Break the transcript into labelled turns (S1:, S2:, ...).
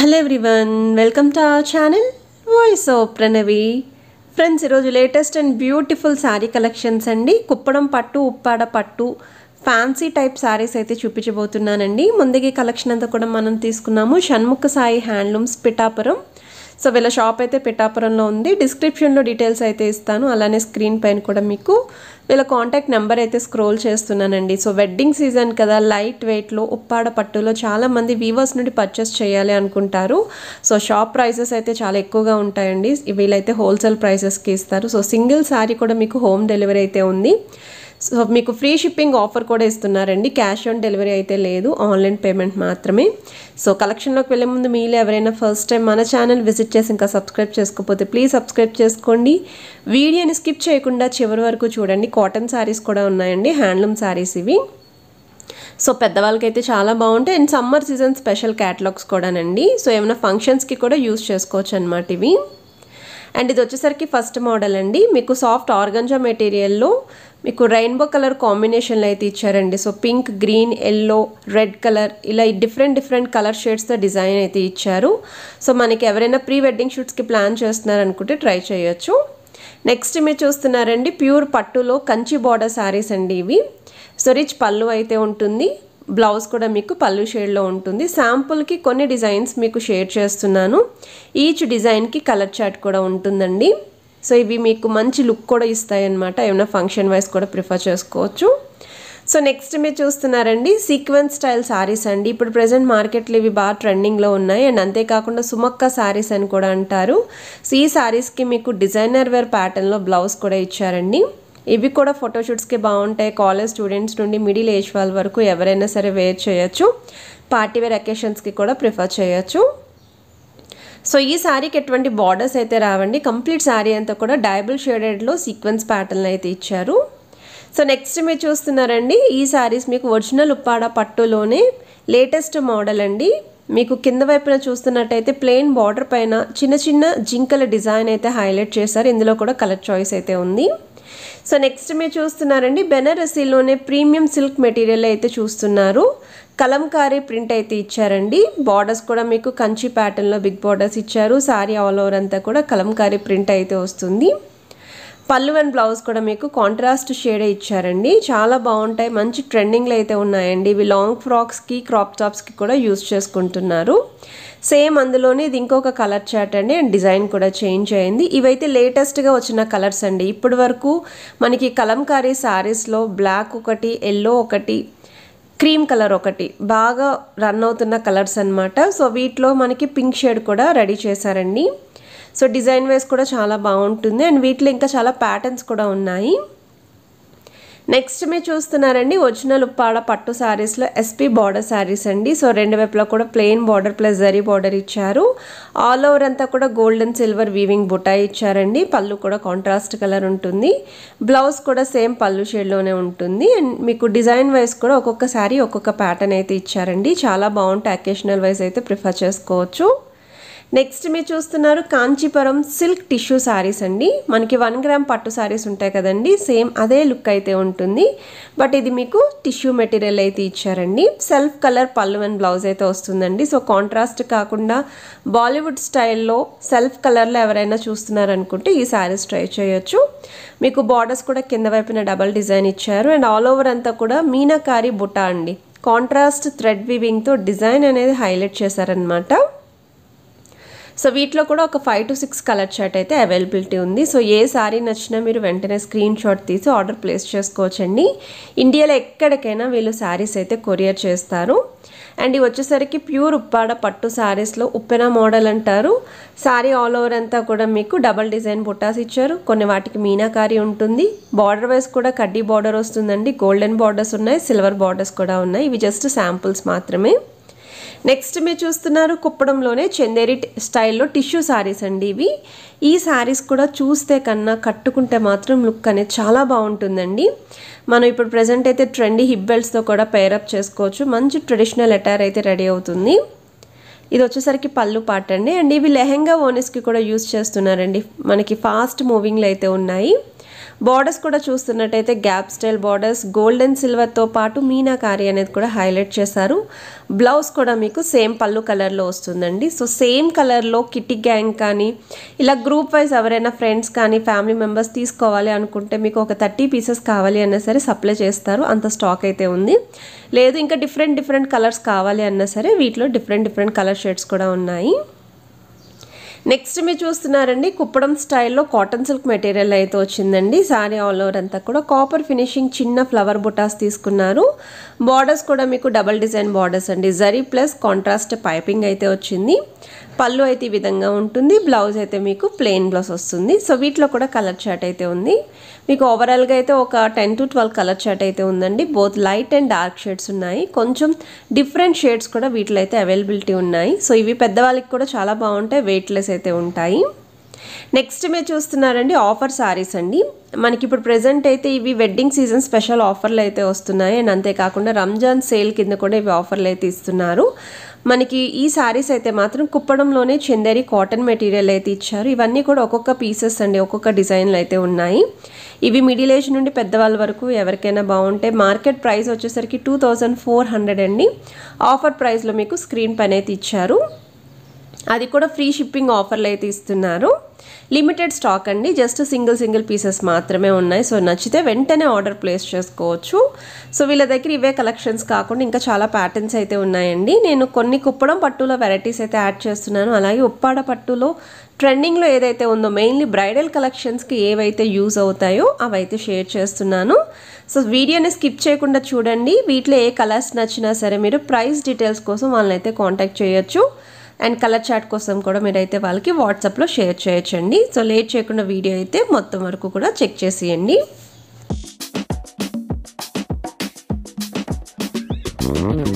S1: Hello everyone welcome to our channel voice o Pranavi friends ఈరోజు latest and beautiful sari collections అండి కుప్పడం పట్టు ఉప్పాడ పట్టు ఫ్యాన్సీ టైప్ శారీస్ అయితే చూపించబోతున్నానండి ముందుగా కలెక్షన్ అంతా కూడా మనం తీసుకున్నాము షణ్ముఖ సాయి హ్యాండ్లూమ్స్ పిఠాపురం సో వీళ్ళ షాప్ అయితే పిఠాపురంలో ఉంది డిస్క్రిప్షన్లో డీటెయిల్స్ అయితే ఇస్తాను అలానే స్క్రీన్ పైన కూడా మీకు వీళ్ళ కాంటాక్ట్ నెంబర్ అయితే స్క్రోల్ చేస్తున్నానండి సో వెడ్డింగ్ సీజన్ కదా లైట్ వెయిట్లో ఉప్పాడ పట్టులో చాలామంది వీవర్స్ నుండి పర్చేస్ చేయాలి అనుకుంటారు సో షాప్ ప్రైసెస్ అయితే చాలా ఎక్కువగా ఉంటాయండి వీళ్ళైతే హోల్సేల్ ప్రైసెస్కి ఇస్తారు సో సింగిల్ శారీ కూడా మీకు హోమ్ డెలివరీ అయితే ఉంది సో మీకు ఫ్రీ షిప్పింగ్ ఆఫర్ కూడా ఇస్తున్నారండి క్యాష్ ఆన్ డెలివరీ అయితే లేదు ఆన్లైన్ పేమెంట్ మాత్రమే సో కలెక్షన్లోకి వెళ్ళే ముందు మీలో ఎవరైనా ఫస్ట్ టైం మన ఛానల్ విజిట్ చేసి ఇంకా సబ్స్క్రైబ్ చేసుకోకపోతే ప్లీజ్ సబ్స్క్రైబ్ చేసుకోండి వీడియోని స్కిప్ చేయకుండా చివరి వరకు చూడండి కాటన్ శారీస్ కూడా ఉన్నాయండి హ్యాండ్లూమ్ శారీస్ ఇవి సో పెద్దవాళ్ళకైతే చాలా బాగుంటాయి and summer season special catalogues కూడానండి సో ఏమైనా ఫంక్షన్స్కి కూడా యూస్ చేసుకోవచ్చు అనమాట ఇవి అండ్ ఇది వచ్చేసరికి ఫస్ట్ మోడల్ అండి మీకు సాఫ్ట్ ఆర్గంజా మెటీరియల్లో మీకు రెయిన్బో కలర్ కాంబినేషన్లో అయితే ఇచ్చారండి so pink green yellow red colour ఇలా డిఫరెంట్ డిఫరెంట్ కలర్ షేడ్స్తో డిజైన్ అయితే ఇచ్చారు సో మనకి ఎవరైనా ప్రీ వెడ్డింగ్ షూట్స్కి ప్లాన్ చేస్తున్నారనుకుంటే ట్రై చేయొచ్చు నెక్స్ట్ మీరు చూస్తున్నారండి ప్యూర్ పట్టులో కంచి బార్డర్ శారీస్ అండి ఇవి సో రిచ్ పళ్ళు అయితే ఉంటుంది బ్లౌజ్ కూడా మీకు పళ్ళు షేడ్లో ఉంటుంది శాంపుల్కి కొన్ని డిజైన్స్ మీకు షేర్ చేస్తున్నాను ఈచ్ డిజైన్కి కలర్ చాట్ కూడా ఉంటుందండి సో ఇవి మీకు మంచి లుక్ కూడా ఇస్తాయి అన్నమాట ఏమైనా ఫంక్షన్ వైజ్ కూడా ప్రిఫర్ చేసుకోవచ్చు సో నెక్స్ట్ మీరు చూస్తున్నారండి సీక్వెన్స్ స్టైల్ శారీస్ అండి ఇప్పుడు ప్రజెంట్ మార్కెట్లో ఇవి బాగా ట్రెండింగ్లో ఉన్నాయి అండ్ అంతేకాకుండా సుమక్క శారీస్ అని కూడా అంటారు సో ఈ శారీస్కి మీకు డిజైనర్ వేర్ ప్యాటర్న్లో బ్లౌజ్ కూడా ఇచ్చారండి ఇవి కూడా ఫోటోషూట్స్కి బాగుంటాయి కాలేజ్ స్టూడెంట్స్ నుండి మిడిల్ ఏజ్ వాళ్ళ వరకు ఎవరైనా సరే వేర్ చేయొచ్చు పార్టీవేర్ అకేషన్స్కి కూడా ప్రిఫర్ చేయొచ్చు సో ఈ శారీకి ఎటువంటి బార్డర్స్ అయితే రావండి కంప్లీట్ శారీ అంతా కూడా డైబుల్ షేడెడ్లో సీక్వెన్స్ ప్యాటర్న్ అయితే ఇచ్చారు సో నెక్స్ట్ మీరు చూస్తున్నారండి ఈ శారీస్ మీకు ఒరిజినల్ ఉప్పాడ పట్టులోనే లేటెస్ట్ మోడల్ అండి మీకు కింద వైపున చూస్తున్నట్టయితే ప్లెయిన్ బార్డర్ పైన చిన్న చిన్న జింకల డిజైన్ అయితే హైలైట్ చేశారు ఇందులో కూడా కలర్ చాయిస్ అయితే ఉంది సో నెక్స్ట్ మీరు చూస్తున్నారండి బెనారసీలోనే ప్రీమియం సిల్క్ మెటీరియల్ అయితే చూస్తున్నారు కలంకారీ ప్రింట్ అయితే ఇచ్చారండి బార్డర్స్ కూడా మీకు కంచి ప్యాటర్న్లో బిగ్ బార్డర్స్ ఇచ్చారు శారీ ఆల్ ఓవర్ అంతా కూడా కలంకారీ ప్రింట్ అయితే వస్తుంది పళ్ళు అండ్ బ్లౌజ్ కూడా మీకు కాంట్రాస్ట్ షేడే ఇచ్చారండి చాలా బాగుంటాయి మంచి ట్రెండింగ్లో అయితే ఉన్నాయండి ఇవి లాంగ్ ఫ్రాక్స్కి క్రాప్ టాప్స్కి కూడా యూజ్ చేసుకుంటున్నారు సేమ్ అందులోనే ఇది ఇంకొక కలర్ చాట్ అండి అండ్ డిజైన్ కూడా చేంజ్ అయింది ఇవైతే లేటెస్ట్గా వచ్చిన కలర్స్ అండి ఇప్పటి వరకు మనకి కలంకారీ శారీస్లో బ్లాక్ ఒకటి ఎల్లో ఒకటి క్రీమ్ కలర్ ఒకటి బాగా రన్ అవుతున్న కలర్స్ అనమాట సో వీటిలో మనకి పింక్ షేడ్ కూడా రెడీ చేశారండి సో డిజైన్ వైస్ కూడా చాలా బాగుంటుంది అండ్ వీటిలో ఇంకా చాలా ప్యాటర్న్స్ కూడా ఉన్నాయి నెక్స్ట్ మీరు చూస్తున్నారండి ఒరిజినల్ ఉప్పాడ పట్టు శారీస్లో ఎస్పీ బార్డర్ శారీస్ అండి సో రెండు వైపులా కూడా plain border plus zari border ఇచ్చారు ఆల్ ఓవర్ అంతా కూడా గోల్డ్ అండ్ సిల్వర్ వీవింగ్ బుటాయి ఇచ్చారండి పళ్ళు కూడా కాంట్రాస్ట్ కలర్ ఉంటుంది బ్లౌజ్ కూడా సేమ్ పళ్ళు షేడ్లోనే ఉంటుంది అండ్ మీకు డిజైన్ వైజ్ కూడా ఒక్కొక్క శారీ ఒక్కొక్క ప్యాటర్న్ అయితే ఇచ్చారండి చాలా బాగుంటాయి అకేషనల్ వైజ్ అయితే ప్రిఫర్ చేసుకోవచ్చు నెక్స్ట్ మీరు చూస్తున్నారు కాంచీపురం సిల్క్ టిష్యూ శారీస్ అండి మనకి వన్ గ్రామ్ పట్టు శారీస్ ఉంటాయి కదండి సేమ్ అదే లుక్ అయితే ఉంటుంది బట్ ఇది మీకు టిష్యూ మెటీరియల్ అయితే ఇచ్చారండి సెల్ఫ్ కలర్ పళ్ళు అండ్ బ్లౌజ్ అయితే వస్తుందండి సో కాంట్రాస్ట్ కాకుండా బాలీవుడ్ స్టైల్లో సెల్ఫ్ కలర్లో ఎవరైనా చూస్తున్నారనుకుంటే ఈ శారీస్ ట్రై చేయొచ్చు మీకు బార్డర్స్ కూడా కింద వైపున డబల్ డిజైన్ ఇచ్చారు అండ్ ఆల్ ఓవర్ అంతా కూడా మీనాకారి బుటా అండి కాంట్రాస్ట్ థ్రెడ్ వివింగ్తో డిజైన్ అనేది హైలైట్ చేశారనమాట సో వీటిలో కూడా ఒక five to six colour chart అయితే అవైలబిలిటీ ఉంది సో ఏ శారీ నచ్చినా మీరు వెంటనే స్క్రీన్ షాట్ తీసి ఆర్డర్ ప్లేస్ చేసుకోవచ్చండి ఇండియాలో ఎక్కడికైనా వీళ్ళు శారీస్ అయితే కొరియర్ చేస్తారు అండ్ ఇవి వచ్చేసరికి ప్యూర్ ఉప్పాడ పట్టు శారీస్లో ఉప్పెన మోడల్ అంటారు శారీ ఆల్ ఓవర్ అంతా కూడా మీకు డబల్ డిజైన్ బుట్టాస్ ఇచ్చారు కొన్ని వాటికి మీనాకారి ఉంటుంది బార్డర్ వైజ్ కూడా కడ్డీ బార్డర్ వస్తుందండి గోల్డెన్ బార్డర్స్ ఉన్నాయి సిల్వర్ బార్డర్స్ కూడా ఉన్నాయి ఇవి జస్ట్ శాంపుల్స్ మాత్రమే నెక్స్ట్ మీరు చూస్తున్నారు కుప్పడంలోనే చందేరి స్టైల్లో టిష్యూ శారీస్ అండి ఇవి ఈ శారీస్ కూడా చూస్తే కన్నా కట్టుకుంటే మాత్రం లుక్ అనేది చాలా బాగుంటుందండి మనం ఇప్పుడు ప్రజెంట్ అయితే ట్రెండీ హిప్ బెల్ట్స్తో కూడా పేరప్ చేసుకోవచ్చు మంచి ట్రెడిషనల్ అటైర్ అయితే రెడీ అవుతుంది ఇది వచ్చేసరికి పళ్ళు పాట అండి అండ్ ఇవి లెహెంగా ఓనెస్కి కూడా యూస్ చేస్తున్నారండి మనకి ఫాస్ట్ మూవింగ్లు అయితే ఉన్నాయి బార్డర్స్ కూడా చూస్తున్నట్టయితే gap style borders gold and సిల్వర్తో పాటు మీనాకారి అనేది కూడా హైలైట్ చేశారు బ్లౌజ్ కూడా మీకు సేమ్ పళ్ళు కలర్లో వస్తుందండి సో సేమ్ కలర్లో కిటి గ్యాంగ్ కానీ ఇలా గ్రూప్ వైజ్ ఎవరైనా ఫ్రెండ్స్ కానీ ఫ్యామిలీ మెంబర్స్ తీసుకోవాలి అనుకుంటే మీకు ఒక థర్టీ పీసెస్ కావాలి అన్నా సరే సప్లై చేస్తారు అంత స్టాక్ అయితే ఉంది లేదు ఇంకా డిఫరెంట్ డిఫరెంట్ కలర్స్ కావాలి అన్నా సరే వీటిలో డిఫరెంట్ డిఫరెంట్ కలర్ షేడ్స్ కూడా ఉన్నాయి నెక్స్ట్ మీరు చూస్తున్నారండి కుప్పడం స్టైల్లో కాటన్ సిల్క్ మెటీరియల్ అయితే వచ్చిందండి సారీ ఆల్ ఓవర్ అంతా కూడా కాపర్ ఫినిషింగ్ చిన్న ఫ్లవర్ బుటాస్ తీసుకున్నారు బార్డర్స్ కూడా మీకు డబల్ డిజైన్ బార్డర్స్ అండి జరీ ప్లస్ కాంట్రాస్ట్ పైపింగ్ అయితే వచ్చింది పళ్ళు అయితే ఈ విధంగా ఉంటుంది బ్లౌజ్ అయితే మీకు ప్లెయిన్ బ్లౌజ్ వస్తుంది సో వీటిలో కూడా కలర్ చార్ట్ అయితే ఉంది మీకు ఓవరాల్గా అయితే ఒక ten to twelve colour chart అయితే ఉందండి both light and dark shades ఉన్నాయి కొంచెం డిఫరెంట్ షేడ్స్ కూడా వీటిలో అయితే అవైలబిలిటీ ఉన్నాయి సో ఇవి పెద్దవాళ్ళకి కూడా చాలా బాగుంటాయి వెయిట్లెస్ అయితే ఉంటాయి నెక్స్ట్ మీరు చూస్తున్నారండి ఆఫర్ శారీస్ అండి మనకి ఇప్పుడు ప్రజెంట్ అయితే ఇవి వెడ్డింగ్ సీజన్ స్పెషల్ ఆఫర్లు అయితే వస్తున్నాయి అండ్ అంతేకాకుండా రంజాన్ సేల్ కింద కూడా ఇవి ఆఫర్లు అయితే ఇస్తున్నారు మనకి ఈ శారీస్ అయితే మాత్రం కుప్పడంలోనే చందేరి కాటన్ మెటీరియల్ అయితే ఇచ్చారు ఇవన్నీ కూడా ఒక్కొక్క పీసెస్ అండి ఒక్కొక్క డిజైన్లు అయితే ఉన్నాయి ఇవి మిడిల్ ఏజ్ నుండి పెద్దవాళ్ళ వరకు ఎవరికైనా బాగుంటే మార్కెట్ ప్రైస్ వచ్చేసరికి టూ ఫోర్ హండ్రెడ్ అండి ఆఫర్ ప్రైస్లో మీకు స్క్రీన్ పని అయితే ఇచ్చారు అది కూడా ఫ్రీ షిప్పింగ్ ఆఫర్లు అయితే ఇస్తున్నారు లిమిటెడ్ స్టాక్ అండి జస్ట్ సింగిల్ సింగిల్ పీసెస్ మాత్రమే ఉన్నాయి సో నచ్చితే వెంటనే ఆర్డర్ ప్లేస్ చేసుకోవచ్చు సో వీళ్ళ దగ్గర ఇవే కలెక్షన్స్ కాకుండా ఇంకా చాలా ప్యాటర్న్స్ అయితే ఉన్నాయండి నేను కొన్ని కుప్పడం పట్టులో వెరైటీస్ అయితే యాడ్ చేస్తున్నాను అలాగే ఉప్పాడ పట్టులో ట్రెండింగ్లో ఏదైతే ఉందో మెయిన్లీ బ్రైడల్ కలెక్షన్స్కి ఏవైతే యూజ్ అవుతాయో అవైతే షేర్ చేస్తున్నాను సో వీడియోని స్కిప్ చేయకుండా చూడండి వీటిలో ఏ కలర్స్ నచ్చినా సరే మీరు ప్రైస్ డీటెయిల్స్ కోసం వాళ్ళని అయితే కాంటాక్ట్ చేయొచ్చు అండ్ కలర్ చాట్ కోసం కూడా మీరైతే వాళ్ళకి వాట్సాప్లో షేర్ చేయొచ్చండి సో లేట్ చేయకుండా వీడియో అయితే మొత్తం వరకు కూడా చెక్ చేసేయండి mm-hmm.